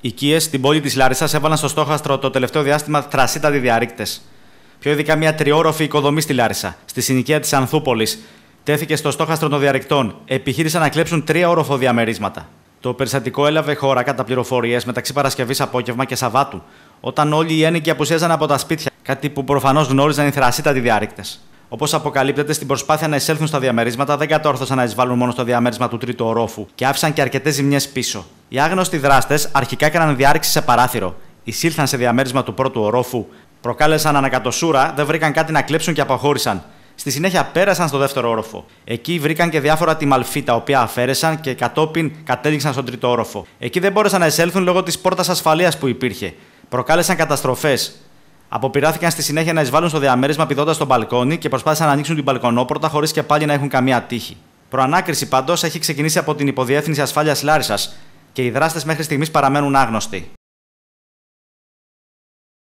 οικίες στην πόλη της Λαρισά έβαλαν στο στόχαστρο το τελευταίο διάστημα θρασίτατοι διαρρήκτε. Πιο ειδικά μια τριόροφη οικοδομή στη Λάρισα, στη συνοικία της Ανθούπολης, τέθηκε στο στόχαστρο των διαρρηκτών. Επιχείρησαν να κλέψουν τρία όροφο διαμερίσματα. Το περιστατικό έλαβε χώρα κατά πληροφορίες μεταξύ Παρασκευής απόγευμα και Σαββάτου, όταν όλοι οι ένοικοι απουσίαζαν από τα σπίτια, κάτι που προφανώς γνώριζαν οι θρασίτατοι διαρρήκτε. Όπως αποκαλύπτεται, στην προσπάθεια να εισέλθουν στα διαμερίσματα, δεν κατόρθωσαν να εισβάλλουν μόνο στο διαμέρισμα του τρίτου ορόφου και άφησαν και αρκετές ζημιές πίσω. Οι άγνωστοι δράστες αρχικά έκαναν διάρρηξη σε παράθυρο. Εισήλθαν σε διαμέρισμα του πρώτου ορόφου, προκάλεσαν ανακατοσούρα, δεν βρήκαν κάτι να κλέψουν και αποχώρησαν. Στη συνέχεια πέρασαν στο δεύτερο όροφο. Εκεί βρήκαν και διάφορα τιμαλφή τα οποία αφαίρεσαν και κατόπιν κατέληξαν στον τρίτο όροφο. Εκεί δεν μπόρεσαν να εισέλθουν λόγω της πόρτας ασφαλείας που υπήρχε. Προκάλεσαν καταστροφές. Αποπειράθηκαν στη συνέχεια να εισβάλλουν στο διαμέρισμα πηδώντας τον μπαλκόνι και προσπάθησαν να ανοίξουν την μπαλκονόπορτα χωρίς και πάλι να έχουν καμία τύχη. Προανάκριση πάντως έχει ξεκινήσει από την υποδιεύθυνση ασφάλειας Λάρισας, και οι δράστες μέχρι στιγμής παραμένουν άγνωστοι.